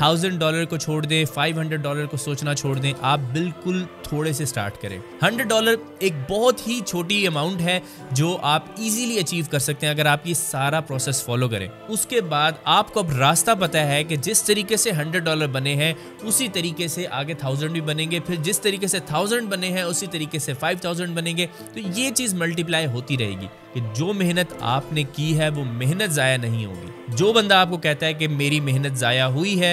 Thousand dollar को छोड़ दें फाइव हंड्रेड डॉलर को सोचना छोड़ दें आप बिल्कुल थोड़े से स्टार्ट करें हंड्रेड डॉलर एक बहुत ही छोटी अमाउंट है जो आप इजीली अचीव कर सकते हैं अगर आप ये सारा प्रोसेस फॉलो करें उसके बाद आपको अब रास्ता पता है कि जिस तरीके से हंड्रेड डॉलर बने हैं उसी तरीके से आगे थाउजेंड भी बनेंगे फिर जिस तरीके से थाउजेंड बने हैं उसी तरीके से फाइव थाउजेंड बनेंगे तो ये चीज़ मल्टीप्लाई होती रहेगी कि जो मेहनत आपने की है वो मेहनत ज़ाया नहीं होगी जो बंदा आपको कहता है कि मेरी मेहनत ज़ाया हुई है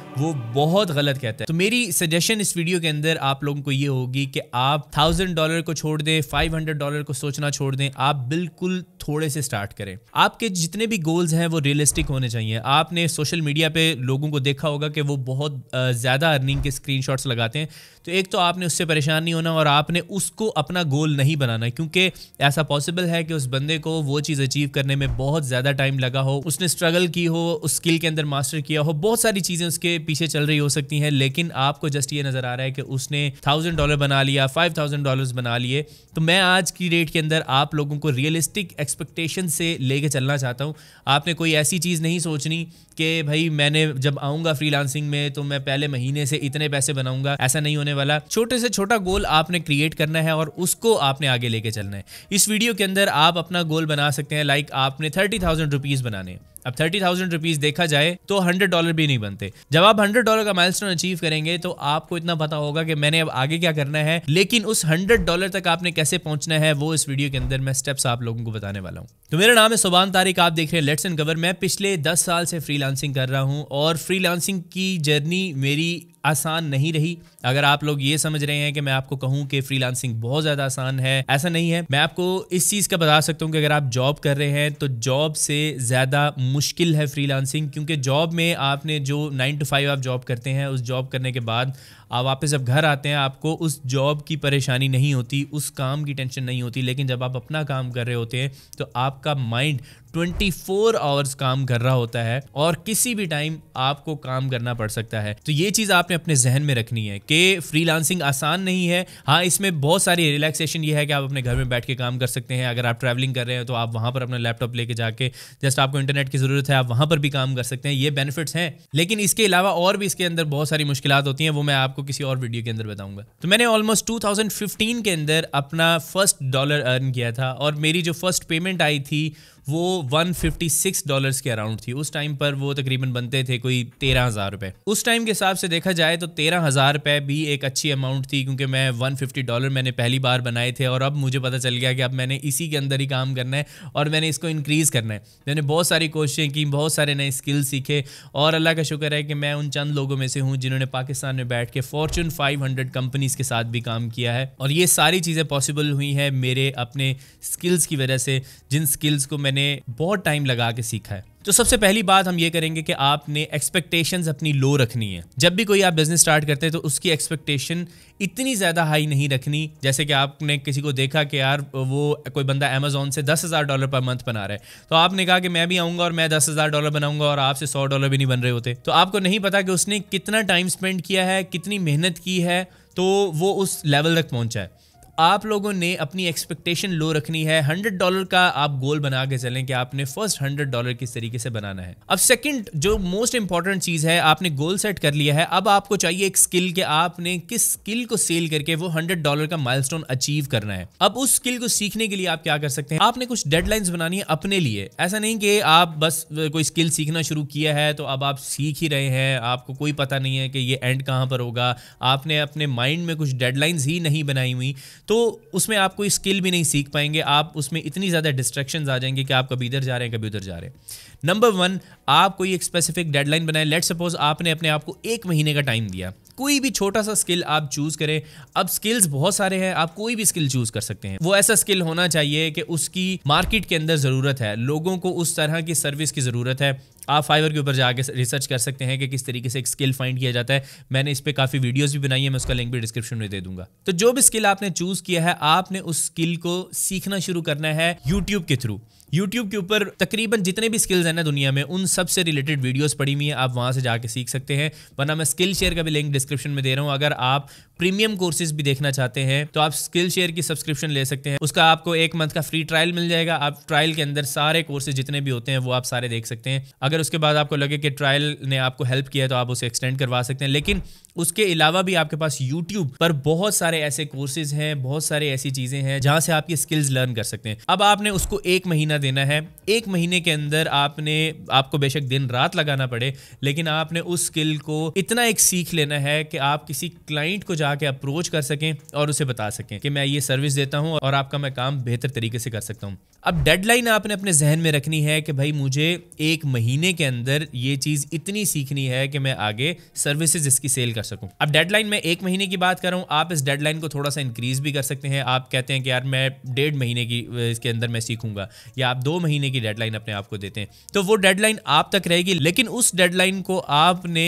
वो बहुत गलत कहता है तो मेरी सजेशन इस वीडियो के अंदर आप लोगों को ये होगी कि आप थाउजेंड डॉलर को छोड़ दें फाइव हंड्रेड डॉलर को सोचना छोड़ दें आप बिल्कुल थोड़े से स्टार्ट करें आपके जितने भी गोल्स हैं वो रियलिस्टिक होने चाहिए आपने सोशल मीडिया पे लोगों को देखा होगा कि वो बहुत ज़्यादा अर्निंग के स्क्रीन लगाते हैं तो एक तो आपने उससे परेशान नहीं होना और आपने उसको अपना गोल नहीं बनाना क्योंकि ऐसा पॉसिबल है कि उस बंदे को वो चीज़ अचीव करने में बहुत ज़्यादा टाइम लगा हो उसने स्ट्रगल की हो उस स्किल के अंदर मास्टर किया हो बहुत सारी चीज़ें उसके पीछे चल रही हो सकती हैं लेकिन आपको जस्ट ये नज़र आ रहा है कि उसने थाउजेंड डॉलर बना लिया फाइव थाउजेंड डॉलर बना लिए तो मैं आज की डेट के अंदर आप लोगों को रियलिस्टिक एक्सपेक्टेशन से लेके चलना चाहता हूँ आपने कोई ऐसी चीज़ नहीं सोचनी कि भाई मैंने जब आऊँगा फ्रीलांसिंग में तो मैं पहले महीने से इतने पैसे बनाऊंगा ऐसा नहीं होने वाला छोटे से छोटा गोल आपने क्रिएट करना है और उसको आपने आगे लेके चलना है इस वीडियो के अंदर आप अपना गोल बना सकते हैं लाइक आपने थर्टी थाउजेंड रुपीज़ बनाने अब थर्टी थाउजेंड रुपीज देखा जाए तो हंड्रेड डॉलर भी नहीं बनते जब आप हंड्रेड डॉलर का माइलस्टोन अचीव करेंगे तो आपको इतना पता होगा कि मैंने अब आगे क्या करना है लेकिन उस हंड्रेड डॉलर तक आपने कैसे पहुंचना है वो इस वीडियो के अंदर मैं स्टेप्स आप लोगों को बताने वाला हूँ तो मेरा नाम है सुबान तारिक आप देख रहे हैं लेट्स एंड कवर मैं पिछले दस साल से फ्रीलांसिंग कर रहा हूँ और फ्रीलांसिंग की जर्नी मेरी आसान नहीं रही अगर आप लोग ये समझ रहे हैं कि मैं आपको कहूँ कि फ्रीलांसिंग बहुत ज्यादा आसान है ऐसा नहीं है मैं आपको इस चीज का बता सकता हूँ कि अगर आप जॉब कर रहे हैं तो जॉब से ज्यादा मुश्किल है फ्रीलांसिंग क्योंकि जॉब में आपने जो नाइन टू फाइव आप जॉब करते हैं उस जॉब करने के बाद आप वापस जब घर आते हैं आपको उस जॉब की परेशानी नहीं होती उस काम की टेंशन नहीं होती लेकिन जब आप अपना काम कर रहे होते हैं तो आपका माइंड 24 फोर आवर्स काम कर रहा होता है और किसी भी टाइम आपको काम करना पड़ सकता है तो ये चीज़ आपने अपने जहन में रखनी है कि फ्रीलांसिंग आसान नहीं है हाँ इसमें बहुत सारी रिलैक्सेशन ये है कि आप अपने घर में बैठ के काम कर सकते हैं अगर आप ट्रैवलिंग कर रहे हैं तो आप वहाँ पर अपना लैपटॉप लेके जाके जस्ट आपको इंटरनेट की ज़रूरत है आप वहाँ पर भी काम कर सकते हैं ये बेनिफिट्स हैं लेकिन इसके अलावा और भी इसके अंदर बहुत सारी मुश्किल होती हैं वो मैं आपको आपको किसी और वीडियो के अंदर बताऊंगा तो मैंने ऑलमोस्ट 2015 के अंदर अपना फर्स्ट डॉलर अर्न किया था और मेरी जो फर्स्ट पेमेंट आई थी वो 156 डॉलर्स के अराउंड थी उस टाइम पर वो तकरीबन बनते थे कोई तेरह हज़ार रुपये उस टाइम के हिसाब से देखा जाए तो तेरह हज़ार रुपये भी एक अच्छी अमाउंट थी क्योंकि मैं 150 डॉलर मैंने पहली बार बनाए थे और अब मुझे पता चल गया कि अब मैंने इसी के अंदर ही काम करना है और मैंने इसको इनक्रीज़ करना है मैंने बहुत सारी कोशिशें की बहुत सारे नए स्किल सीखे और अल्लाह का शुक्र है कि मैं उन चंद लोगों में से हूँ जिन्होंने पाकिस्तान में बैठ के फॉर्चून फाइव कंपनीज़ के साथ भी काम किया है और ये सारी चीज़ें पॉसिबल हुई हैं मेरे अपने स्किल्स की वजह से जिन स्किल्स को मैं मैंने बहुत टाइम लगा के सीखा है तो सबसे पहली बात हम ये करेंगे कि आपने एक्सपेक्टेशंस अपनी लो रखनी है जब भी कोई आप बिजनेस स्टार्ट करते हैं तो उसकी एक्सपेक्टेशन इतनी ज़्यादा हाई नहीं रखनी जैसे कि आपने किसी को देखा कि यार वो कोई बंदा अमेजोन से दस हज़ार डॉलर पर मंथ बना रहा है तो आपने कहा कि मैं भी आऊँगा और मैं दस हज़ार डॉलर बनाऊंगा और आपसे सौ डॉलर भी नहीं बन रहे होते तो आपको नहीं पता कि उसने कितना टाइम स्पेंड किया है कितनी मेहनत की है तो वो उस लेवल तक पहुँचा है आप लोगों ने अपनी एक्सपेक्टेशन लो रखनी है हंड्रेड डॉलर का आप गोल बना के चलें कि आपने फर्स्ट हंड्रेड डॉलर किस तरीके से बनाना है अब सेकंड जो मोस्ट इंपॉर्टेंट चीज है आपने गोल सेट कर लिया है अब आपको चाहिए एक स्किल के आपने किस स्किल को सेल करके वो हंड्रेड डॉलर का माइल अचीव करना है अब उस स्किल को सीखने के लिए आप क्या कर सकते हैं आपने कुछ डेडलाइंस बनानी है अपने लिए ऐसा नहीं कि आप बस कोई स्किल सीखना शुरू किया है तो अब आप सीख ही रहे हैं आपको कोई पता नहीं है कि ये एंड कहां पर होगा आपने अपने माइंड में कुछ डेडलाइंस ही नहीं बनाई हुई तो उसमें आप कोई स्किल भी नहीं सीख पाएंगे आप उसमें इतनी ज़्यादा डिस्ट्रेक्शन आ जाएंगे कि आप कभी इधर जा रहे हैं कभी उधर जा रहे हैं नंबर वन आप कोई एक स्पेसिफिक डेडलाइन बनाए लेट सपोज आपने अपने आप को एक महीने का टाइम दिया कोई भी छोटा सा स्किल आप चूज़ करें अब स्किल्स बहुत सारे हैं आप कोई भी स्किल चूज़ कर सकते हैं वो ऐसा स्किल होना चाहिए कि उसकी मार्केट के अंदर ज़रूरत है लोगों को उस तरह की सर्विस की ज़रूरत है आप फाइवर के ऊपर जाके रिसर्च कर सकते हैं कि किस तरीके से एक स्किल फाइंड किया जाता है मैंने इस पर काफ़ी वीडियोस भी बनाई है मैं उसका लिंक भी डिस्क्रिप्शन में दे दूंगा तो जो भी स्किल आपने चूज़ किया है आपने उस स्किल को सीखना शुरू करना है यूट्यूब के थ्रू यूट्यूब के ऊपर तकरीबन जितने भी स्किल्स हैं ना दुनिया में उन सब से रिलेटेड वीडियोस पड़ी हुई हैं आप वहाँ से जाके सीख सकते हैं वरना मैं स्किल शेयर का भी लिंक डिस्क्रिप्शन में दे रहा हूँ अगर आप प्रीमियम कोर्सेज भी देखना चाहते हैं तो आप स्किल शेयर की सब्सक्रिप्शन ले सकते हैं उसका आपको एक मंथ का फ्री ट्रायल मिल जाएगा आप ट्रायल के अंदर सारे कोर्सेज जितने भी होते हैं वो आप सारे देख सकते हैं अगर उसके बाद आपको लगे कि ट्रायल ने आपको हेल्प किया तो आप उसे एक्सटेंड करवा सकते हैं लेकिन उसके अलावा भी आपके पास यूट्यूब पर बहुत सारे ऐसे कोर्सेज हैं बहुत सारे ऐसी चीजें हैं जहां से आपकी स्किल्स लर्न कर सकते हैं अब आपने उसको एक महीना देना है एक महीने के अंदर आपने आपको बेशक दिन रात लगाना पड़े लेकिन आपने उस स्किल को इतना एक सीख लेना है कि आप किसी क्लाइंट को जा કે એપ્રોચ કર સકે અને ઉસે બતા સકે કે મે યે સર્વિસ દેતા હું ઓર આપકા મે કામ બેહતર તરીકે સે કર સકતા હું. અબ ડેડલાઈન આપને અપને જહેન મે રખની હે કે ભાઈ મુજે 1 મહિને કે અંદર યે ચીઝ ઇતની શીખની હે કે મે આગે સર્વિસીસ જિસકી સેલ કર સકું. અબ ડેડલાઈન મે 1 મહિને કી બાત કર રહા હું. આપ ઇસ ડેડલાઈન કો થોડા સા ઇન્ક્રીઝ ભી કર સકતે હે. આપ કહેતે હે કે યાર મે 1.5 મહિને કી ઇસકે અંદર મે શીખુંગા. યે આપ 2 મહિને કી ડેડલાઈન અપને આપકો દેતે હે. તો વો ડેડલાઈન આપ તક રહેગી લેકિન ઉસ ડેડલાઈન કો આપને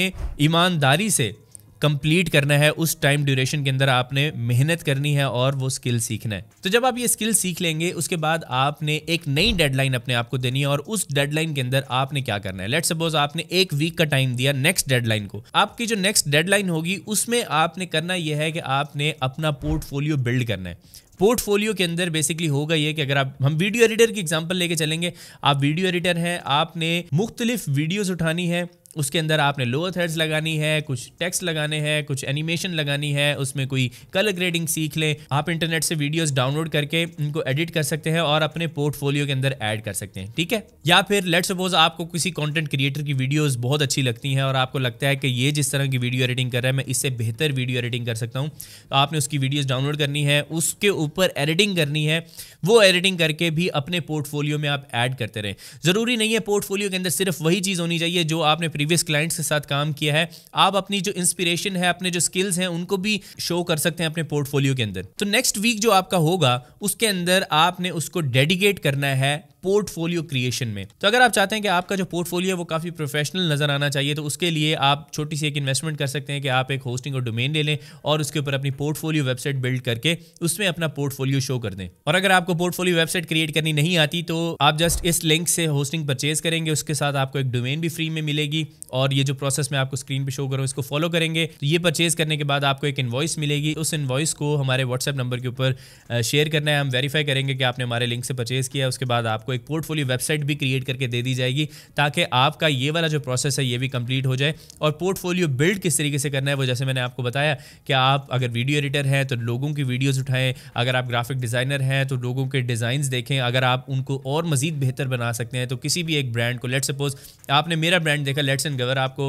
ઇમાનદારી સે कंप्लीट करना है उस टाइम ड्यूरेशन के अंदर आपने मेहनत करनी है और वो स्किल सीखना है तो जब आप ये स्किल सीख लेंगे उसके बाद आपने एक नई डेडलाइन अपने आप को देनी है और उस डेडलाइन के अंदर आपने क्या करना है लेट सपोज आपने एक वीक का टाइम दिया नेक्स्ट डेडलाइन को आपकी जो नेक्स्ट डेडलाइन होगी उसमें आपने करना यह है कि आपने अपना पोर्टफोलियो बिल्ड करना है पोर्टफोलियो के अंदर बेसिकली होगा ये कि अगर आप हम वीडियो एडिटर की एग्जांपल लेके चलेंगे आप वीडियो एडिटर हैं आपने मुख्तलिफ वीडियोस उठानी है उसके अंदर आपने लोअर थर्ड्स लगानी है कुछ टेक्स्ट लगाने हैं कुछ एनिमेशन लगानी है उसमें कोई कलर ग्रेडिंग सीख लें आप इंटरनेट से वीडियोस डाउनलोड करके उनको एडिट कर सकते हैं और अपने पोर्टफोलियो के अंदर ऐड कर सकते हैं ठीक है या फिर लेट सपोज आपको किसी कंटेंट क्रिएटर की वीडियोज बहुत अच्छी लगती हैं और आपको लगता है कि ये जिस तरह की वीडियो एडिटिंग कर रहा है मैं इससे बेहतर वीडियो एडिटिंग कर सकता हूँ तो आपने उसकी वीडियोज़ डाउनलोड करनी है उसके ऊपर एडिटिंग करनी है वो एडिटिंग करके भी अपने पोर्टफोलियो में आप ऐड करते रहें ज़रूरी नहीं है पोर्टफोलियो के अंदर सिर्फ वही चीज़ होनी चाहिए जो आपने प्रीवियस क्लाइंट्स के साथ काम किया है आप अपनी जो इंस्पिरेशन है अपने जो स्किल्स हैं उनको भी शो कर सकते हैं अपने पोर्टफोलियो के अंदर तो नेक्स्ट वीक जो आपका होगा उसके अंदर आपने उसको डेडिकेट करना है पोर्टफोलियो क्रिएशन में तो अगर आप चाहते हैं कि आपका जो पोर्टफोलियो वो काफ़ी प्रोफेशनल नजर आना चाहिए तो उसके लिए आप छोटी सी एक इन्वेस्टमेंट कर सकते हैं कि आप एक होस्टिंग और डोमेन ले लें और उसके ऊपर अपनी पोर्टफोलियो वेबसाइट बिल्ड करके उसमें अपना पोर्टफोलियो शो कर दें और अगर आपको पोर्टफोलियो वेबसाइट क्रिएट करनी नहीं आती तो आप जस्ट इस लिंक से होस्टिंग परचेज करेंगे उसके साथ आपको एक डोमेन भी फ्री में मिलेगी और ये जो प्रोसेस मैं आपको स्क्रीन पर शो करूँ इसको फॉलो करेंगे तो ये परचेज करने के बाद आपको एक इन्वॉइस मिलेगी उस इन्वॉइस को हमारे व्हाट्सएप नंबर के ऊपर शेयर करना है हम वेरीफाई करेंगे कि आपने हमारे लिंक से परचेज किया उसके बाद आपको एक पोर्टफोलियो वेबसाइट भी क्रिएट करके दे दी जाएगी ताकि आपका ये वाला जो प्रोसेस है ये भी कंप्लीट हो जाए और पोर्टफोलियो बिल्ड किस तरीके से करना है वो जैसे मैंने आपको बताया कि आप अगर वीडियो एडिटर हैं तो लोगों की वीडियोज़ उठाएँ अगर आप ग्राफिक डिज़ाइनर हैं तो लोगों के डिज़ाइन देखें अगर आप उनको और मज़ीद बेहतर बना सकते हैं तो किसी भी एक ब्रांड को लेट सपोज आपने मेरा ब्रांड देखा लेट्स एंड गवर आपको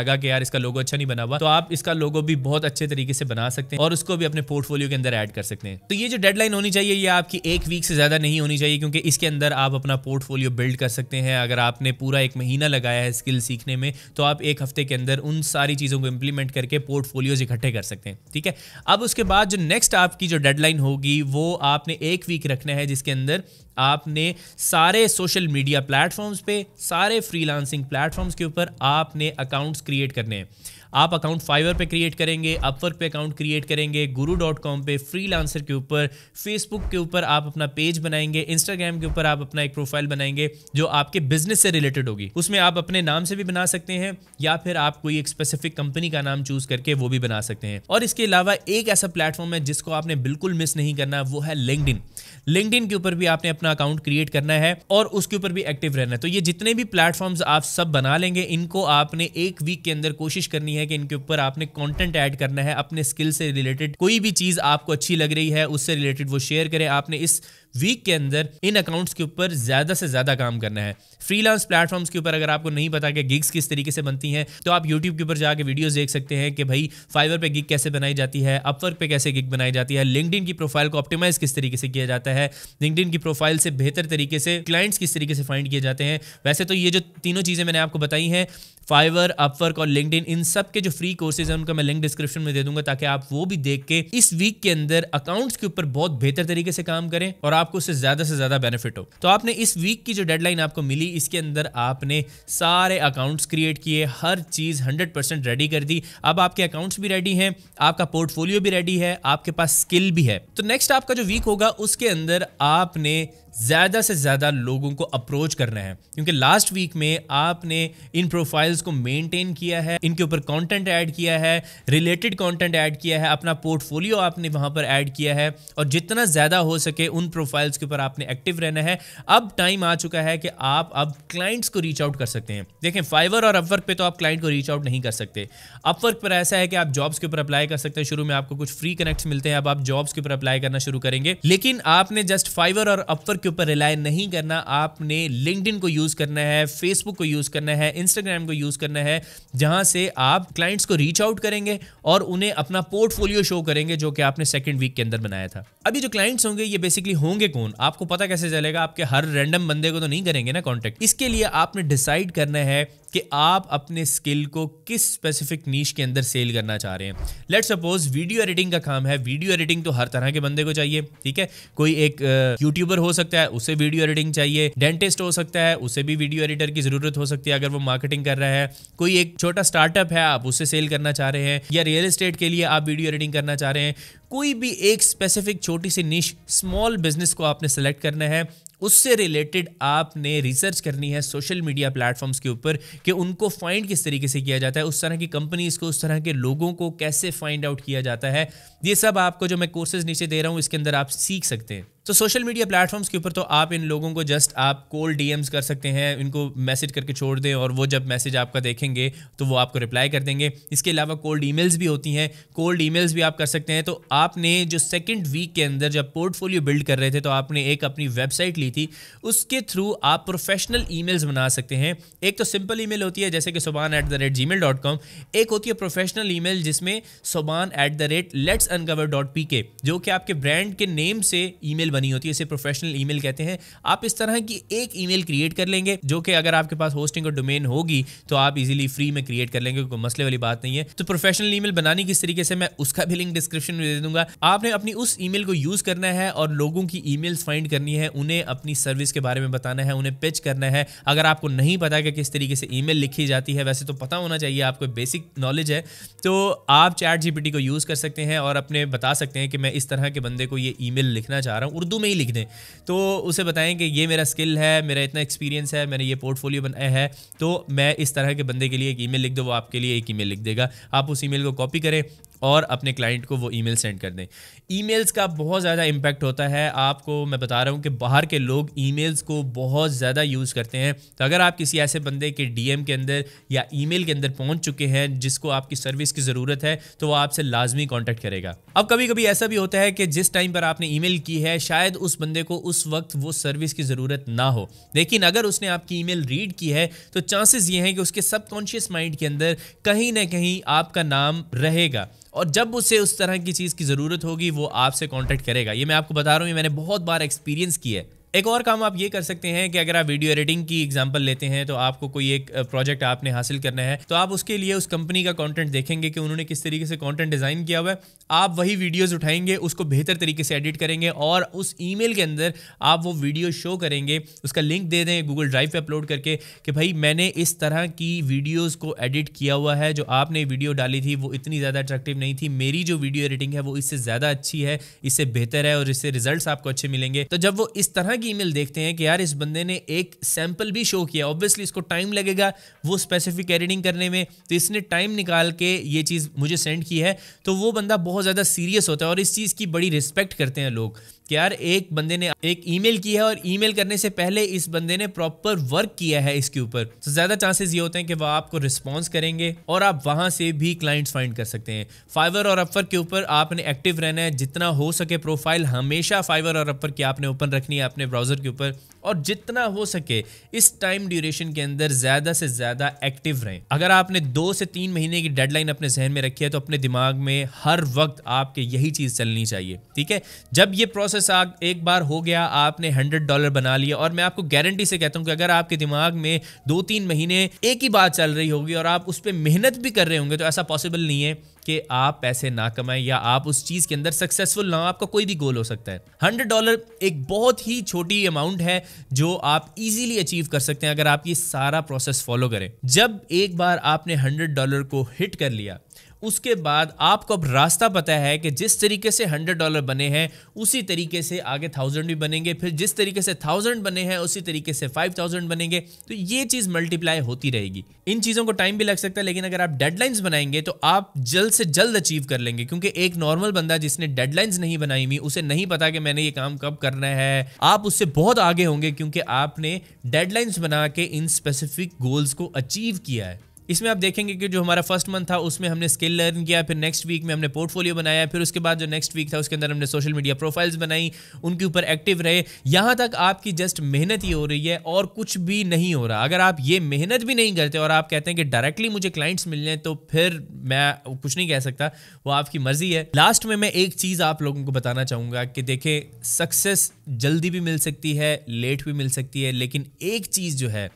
लगा कि यार इसका लोगो अच्छा नहीं बना हुआ तो आप इसका लोगो भी बहुत अच्छे तरीके से बना सकते हैं और उसको भी अपने पोर्टफोलियो के अंदर ऐड कर सकते हैं तो ये जो डेडलाइन होनी चाहिए ये आपकी एक वीक से ज़्यादा नहीं होनी चाहिए क्योंकि इसके अंदर आप अपना पोर्टफोलियो बिल्ड कर सकते हैं अगर आपने पूरा एक महीना लगाया है स्किल सीखने में तो आप एक हफ्ते के अंदर उन सारी चीज़ों को इम्प्लीमेंट करके पोर्टफोलियोज इकट्ठे कर सकते हैं ठीक है अब उसके बाद जो नेक्स्ट आपकी जो डेडलाइन होगी वो आपने एक वीक रखना है जिसके अंदर आपने सारे सोशल मीडिया प्लेटफॉर्म्स पे सारे फ्रीलांसिंग प्लेटफॉर्म्स के ऊपर आपने अकाउंट्स क्रिएट करने हैं आप अकाउंट फाइवर पे क्रिएट करेंगे अपवर्क पे अकाउंट क्रिएट करेंगे गुरु डॉट कॉम पर फ्री लांसर के ऊपर फेसबुक के ऊपर आप अपना पेज बनाएंगे इंस्टाग्राम के ऊपर आप अपना एक प्रोफाइल बनाएंगे जो आपके बिजनेस से रिलेटेड होगी उसमें आप अपने नाम से भी बना सकते हैं या फिर आप कोई एक स्पेसिफिक कंपनी का नाम चूज करके वो भी बना सकते हैं और इसके अलावा एक ऐसा प्लेटफॉर्म है जिसको आपने बिल्कुल मिस नहीं करना वो है लिंकड इन लिंकड के ऊपर भी आपने अपना अकाउंट क्रिएट करना है और उसके ऊपर भी एक्टिव रहना है तो ये जितने भी प्लेटफॉर्म आप सब बना लेंगे इनको आपने एक वीक के अंदर कोशिश करनी है है कि इनके ऊपर आपने कंटेंट ऐड करना है अपने स्किल से रिलेटेड कोई भी चीज़ आपको अच्छी लग रही है उससे रिलेटेड वो शेयर करें आपने इस वीक के अंदर इन अकाउंट्स के ऊपर ज़्यादा से ज़्यादा काम करना है फ्रीलांस प्लेटफॉर्म्स के ऊपर अगर आपको नहीं पता कि गिग्स किस तरीके से बनती हैं तो आप यूट्यूब के ऊपर जाकर वीडियो देख सकते हैं कि भाई फाइवर पर गिग कैसे बनाई जाती है अपवर्क पे कैसे गिग बनाई जाती है लिंकड की प्रोफाइल को ऑप्टिमाइज़ किस तरीके से किया जाता है लिंकड की प्रोफाइल से बेहतर तरीके से क्लाइंट्स किस तरीके से फाइंड किए जाते हैं वैसे तो ये जो तीनों चीज़ें मैंने आपको बताई हैं फाइवर अपवर्क और लिंकड इन सब के जो फ्री कोर्सेज हैं उनका मैं लिंक डिस्क्रिप्शन में दे दूंगा ताकि आप वो भी देख के इस वीक के अंदर अकाउंट्स के ऊपर बहुत बेहतर तरीके से काम करें और आप आपको उससे ज़्यादा से ज़्यादा बेनिफिट हो तो आपने इस वीक की जो डेडलाइन आपको मिली इसके अंदर आपने सारे अकाउंट्स क्रिएट किए हर चीज़ हंड्रेड रेडी कर दी अब आपके अकाउंट्स भी रेडी हैं आपका पोर्टफोलियो भी रेडी है आपके पास स्किल भी है तो नेक्स्ट आपका जो वीक होगा उसके अंदर आपने ज़्यादा से ज़्यादा लोगों को अप्रोच करना है क्योंकि लास्ट वीक में आपने इन प्रोफाइल्स को मेंटेन किया है इनके ऊपर कंटेंट ऐड किया है रिलेटेड कंटेंट ऐड किया है अपना पोर्टफोलियो आपने वहाँ पर ऐड किया है और जितना ज़्यादा हो सके उन प्रोफाइल्स के ऊपर आपने एक्टिव रहना है अब टाइम आ चुका है कि आप अब क्लाइंट्स को रीच आउट कर सकते हैं देखें फाइवर और अपवर्क पर तो आप क्लाइंट को रीच आउट नहीं कर सकते अपवर्क पर ऐसा है कि आप जॉब्स के ऊपर अप्लाई कर सकते हैं शुरू में आपको कुछ फ्री कनेक्ट्स मिलते हैं अब आप जॉब्स के ऊपर अप्लाई करना शुरू करेंगे लेकिन आपने जस्ट फाइवर और अपवर्क के ऊपर रिलाई नहीं करना आपने लिंकड को यूज़ करना है फेसबुक को यूज़ करना है इंस्टाग्राम को यूज़ करना है जहां से आप क्लाइंट्स को रीच आउट करेंगे और उन्हें अपना पोर्टफोलियो शो करेंगे जो कि आपने सेकेंड वीक के अंदर बनाया था अभी जो क्लाइंट्स होंगे ये बेसिकली होंगे कौन आपको पता कैसे चलेगा आपके हर रैंडम बंदे को तो नहीं करेंगे ना कॉन्टेक्ट इसके लिए आपने डिसाइड करना है कि आप अपने स्किल को किस स्पेसिफिक नीच के अंदर सेल करना चाह रहे हैं लेट सपोज वीडियो एडिटिंग का काम है वीडियो एडिटिंग तो हर तरह के बंदे को चाहिए ठीक है कोई एक यूट्यूबर हो सकता है उसे वीडियो एडिटिंग चाहिए डेंटिस्ट हो सकता है उसे भी वीडियो एडिटर की जरूरत हो सकती है अगर वो मार्केटिंग कर रहा है कोई एक छोटा स्टार्टअप है आप उसे सेल करना चाह रहे हैं या रियल इस्टेट के लिए आप वीडियो एडिटिंग करना चाह रहे हैं कोई भी एक स्पेसिफिक छोटी सी निश स्मॉल बिजनेस को आपने सेलेक्ट करना है उससे रिलेटेड आपने रिसर्च करनी है सोशल मीडिया प्लेटफॉर्म्स के ऊपर कि उनको फाइंड किस तरीके से किया जाता है उस तरह की कंपनीज को उस तरह के लोगों को कैसे फाइंड आउट किया जाता है ये सब आपको जो मैं कोर्सेज नीचे दे रहा हूँ इसके अंदर आप सीख सकते हैं तो सोशल मीडिया प्लेटफॉर्म्स के ऊपर तो आप इन लोगों को जस्ट आप कोल्ड डीएम्स कर सकते हैं इनको मैसेज करके छोड़ दें और वो जब मैसेज आपका देखेंगे तो वो आपको रिप्लाई कर देंगे इसके अलावा कोल्ड ईमेल्स भी होती हैं कोल्ड ईमेल्स भी आप कर सकते हैं तो आपने जो सेकेंड वीक के अंदर जब पोर्टफोलियो बिल्ड कर रहे थे तो आपने एक अपनी वेबसाइट ली थी उसके थ्रू आप प्रोफेशनल ई बना सकते हैं एक तो सिंपल ई होती है जैसे कि Subhan at the rate Gmail dot com एक होती है प्रोफेशनल मेल जिसमें Subhan at the rate let's uncover dot P K जो कि आपके ब्रांड के नेम से मेल बनी होती है इसे प्रोफेशनल ईमेल कहते हैं आप इस तरह की एक ईमेल क्रिएट कर लेंगे जो कि अगर आपके पास होस्टिंग और डोमेन होगी तो आप इजीली फ्री में क्रिएट कर लेंगे कोई मसले वाली बात नहीं है तो प्रोफेशनल ईमेल बनाने किस तरीके से मैं उसका भी लिंक डिस्क्रिप्शन में दे दूंगा आपने अपनी उस ईमेल को यूज करना है और लोगों की ईमेल्स फाइंड करनी है उन्हें अपनी सर्विस के बारे में बताना है उन्हें पिच करना है अगर आपको नहीं पता कि किस तरीके से ईमेल लिखी जाती है वैसे तो पता होना चाहिए आपको बेसिक नॉलेज है तो आप चैट जीपीटी को यूज कर सकते हैं और अपने बता सकते हैं कि मैं इस तरह के बंदे को ये ईमेल लिखना चाह रहा हूं उर्दू में ही लिख दें तो उसे बताएं कि ये मेरा स्किल है मेरा इतना एक्सपीरियंस है मैंने ये पोर्टफोलियो बनाया है तो मैं इस तरह के बंदे के लिए एक ईमेल लिख दो वो आपके लिए एक ईमेल लिख देगा आप उस ईमेल को कॉपी करें और अपने क्लाइंट को वो ईमेल सेंड कर दें ईमेल्स का बहुत ज़्यादा इम्पैक्ट होता है आपको मैं बता रहा हूँ कि बाहर के लोग ईमेल्स को बहुत ज़्यादा यूज़ करते हैं तो अगर आप किसी ऐसे बंदे के डीएम के अंदर या ईमेल के अंदर पहुँच चुके हैं जिसको आपकी सर्विस की ज़रूरत है तो वो आपसे लाजमी कॉन्टैक्ट करेगा अब कभी कभी ऐसा भी होता है कि जिस टाइम पर आपने ई की है शायद उस बंदे को उस वक्त वो सर्विस की ज़रूरत ना हो लेकिन अगर उसने आपकी ई रीड की है तो चांसेज ये हैं कि उसके सबकॉन्शियस माइंड के अंदर कहीं ना कहीं आपका नाम रहेगा और जब उसे उस तरह की चीज़ की ज़रूरत होगी वो आपसे कॉन्टैक्ट करेगा ये मैं आपको बता रहा हूँ ये मैंने बहुत बार एक्सपीरियंस किया है एक और काम आप ये कर सकते हैं कि अगर आप वीडियो एडिटिंग की एग्जाम्पल लेते हैं तो आपको कोई एक प्रोजेक्ट आपने हासिल करना है तो आप उसके लिए उस कंपनी का कंटेंट देखेंगे कि उन्होंने किस तरीके से कंटेंट डिज़ाइन किया हुआ है आप वही वीडियोस उठाएंगे उसको बेहतर तरीके से एडिट करेंगे और उस ई के अंदर आप वो वीडियो शो करेंगे उसका लिंक दे दें गूगल ड्राइव पर अपलोड करके कि भाई मैंने इस तरह की वीडियोज को एडिट किया हुआ है जो आपने वीडियो डाली थी वो इतनी ज़्यादा अट्रैक्टिव नहीं थी मेरी जो वीडियो एडिटिंग है वो इससे ज़्यादा अच्छी है इससे बेहतर है और इससे रिजल्ट आपको अच्छे मिलेंगे तो जब वो इस तरह की ईमेल देखते हैं कि यार इस बंदे ने एक सैंपल भी शो किया ऑब्वियसली इसको टाइम लगेगा वो स्पेसिफिक एडिटिंग करने में तो इसने टाइम निकाल के ये चीज़ मुझे सेंड की है तो वो बंदा बहुत ज़्यादा सीरियस होता है और इस चीज़ की बड़ी रिस्पेक्ट करते हैं लोग कि यार एक बंदे ने एक ईमेल किया है और ईमेल करने से पहले इस बंदे ने प्रॉपर वर्क किया है इसके ऊपर तो ज़्यादा चांसेस ये होते हैं कि वह आपको रिस्पॉन्स करेंगे और आप वहां से भी क्लाइंट्स फाइंड कर सकते हैं फाइवर और अपर के ऊपर आपने एक्टिव रहना है जितना हो सके प्रोफाइल हमेशा फाइवर और अपर की आपने ओपन रखनी है अपने ब्राउज़र के ऊपर और जितना हो सके इस टाइम ड्यूरेशन के अंदर ज़्यादा से ज़्यादा एक्टिव रहें अगर आपने दो से तीन महीने की डेडलाइन अपने जहन में रखी है तो अपने दिमाग में हर वक्त आपके यही चीज़ चलनी चाहिए ठीक है जब ये प्रोसेस प्रोसेस आ, एक बार हो गया आपने हंड्रेड डॉलर बना लिया और मैं आपको गारंटी से कहता हूँ कि अगर आपके दिमाग में दो तीन महीने एक ही बात चल रही होगी और आप उस पर मेहनत भी कर रहे होंगे तो ऐसा पॉसिबल नहीं है कि आप पैसे ना कमाएं या आप उस चीज़ के अंदर सक्सेसफुल ना हो आपका कोई भी गोल हो सकता है हंड्रेड डॉलर एक बहुत ही छोटी अमाउंट है जो आप इजीली अचीव कर सकते हैं अगर आप ये सारा प्रोसेस फॉलो करें जब एक बार आपने हंड्रेड डॉलर को हिट कर लिया उसके बाद आपको अब रास्ता पता है कि जिस तरीके से हंड्रेड डॉलर बने हैं उसी तरीके से आगे थाउजेंड भी बनेंगे फिर जिस तरीके से थाउजेंड बने हैं उसी तरीके से फाइव थाउजेंड बनेंगे तो ये चीज़ मल्टीप्लाई होती रहेगी इन चीज़ों को टाइम भी लग सकता है लेकिन अगर आप डेडलाइंस बनाएंगे तो आप जल्द से जल्द अचीव कर लेंगे क्योंकि एक नॉर्मल बंदा जिसने डेडलाइंस नहीं बनाई हुई उसे नहीं पता कि मैंने ये काम कब करना है आप उससे बहुत आगे होंगे क्योंकि आपने डेडलाइंस बना के इन स्पेसिफिक गोल्स को अचीव किया है इसमें आप देखेंगे कि जो हमारा फर्स्ट मंथ था उसमें हमने स्किल लर्न किया फिर नेक्स्ट वीक में हमने पोर्टफोलियो बनाया फिर उसके बाद जो नेक्स्ट वीक था उसके अंदर हमने सोशल मीडिया प्रोफाइल्स बनाई उनके ऊपर एक्टिव रहे यहाँ तक आपकी जस्ट मेहनत ही हो रही है और कुछ भी नहीं हो रहा अगर आप ये मेहनत भी नहीं करते और आप कहते हैं कि डायरेक्टली मुझे क्लाइंट्स मिल जाए तो फिर मैं कुछ नहीं कह सकता वो आपकी मर्जी है लास्ट में मैं एक चीज़ आप लोगों को बताना चाहूँगा कि देखें सक्सेस जल्दी भी मिल सकती है लेट भी मिल सकती है लेकिन एक चीज़ जो है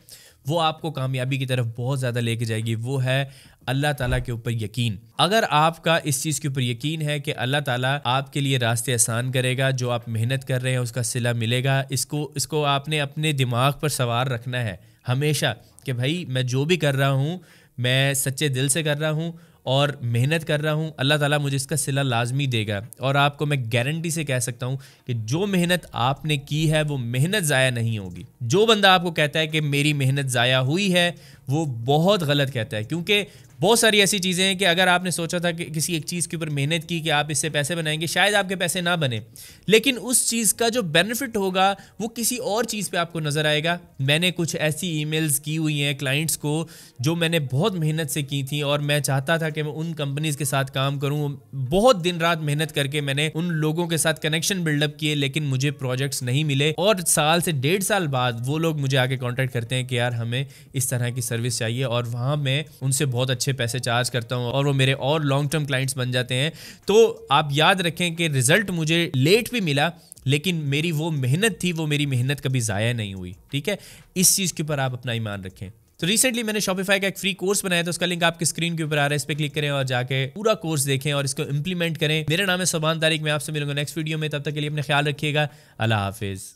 वो आपको कामयाबी की तरफ बहुत ज़्यादा लेके जाएगी वो है अल्लाह ताला के ऊपर यकीन अगर आपका इस चीज़ के ऊपर यकीन है कि अल्लाह ताला आपके लिए रास्ते आसान करेगा जो आप मेहनत कर रहे हैं उसका सिला मिलेगा इसको इसको आपने अपने दिमाग पर सवार रखना है हमेशा कि भाई मैं जो भी कर रहा हूँ मैं सच्चे दिल से कर रहा हूँ और मेहनत कर रहा हूँ अल्लाह ताला मुझे इसका सिला लाजमी देगा और आपको मैं गारंटी से कह सकता हूँ कि जो मेहनत आपने की है वो मेहनत ज़ाया नहीं होगी जो बंदा आपको कहता है कि मेरी मेहनत ज़ाया हुई है वो बहुत गलत कहता है क्योंकि बहुत सारी ऐसी चीज़ें हैं कि अगर आपने सोचा था कि किसी एक चीज़ के ऊपर मेहनत की कि आप इससे पैसे बनाएंगे शायद आपके पैसे ना बने लेकिन उस चीज़ का जो बेनिफिट होगा वो किसी और चीज़ पर आपको नज़र आएगा मैंने कुछ ऐसी ईमेल्स की हुई हैं क्लाइंट्स को जो मैंने बहुत मेहनत से की थी और मैं चाहता था कि मैं उन कंपनीज़ के साथ काम करूँ बहुत दिन रात मेहनत करके मैंने उन लोगों के साथ कनेक्शन बिल्डअप किए लेकिन मुझे प्रोजेक्ट्स नहीं मिले और साल से डेढ़ साल बाद वो लोग मुझे आके कॉन्टैक्ट करते हैं कि यार हमें इस तरह की सर्विस चाहिए और वहाँ मैं उनसे बहुत अच्छे अच्छे पैसे चार्ज करता हूँ और वो मेरे और लॉन्ग टर्म क्लाइंट्स बन जाते हैं तो आप याद रखें कि रिजल्ट मुझे लेट भी मिला लेकिन मेरी वो मेहनत थी वो मेरी मेहनत कभी ज़ाया नहीं हुई ठीक है इस चीज़ के ऊपर आप अपना ईमान रखें तो रिसेंटली मैंने शॉपिफाई का एक फ्री कोर्स बनाया था उसका लिंक आपके स्क्रीन के ऊपर आ रहा है इस पर क्लिक करें और जाके पूरा कोर्स देखें और इसको इंप्लीमेंट करें मेरा नाम है सुबान तारिक मैं आपसे मिलूंगा नेक्स्ट वीडियो में तब तक के लिए अपने ख्याल रखिएगा अल्लाह हाफिज़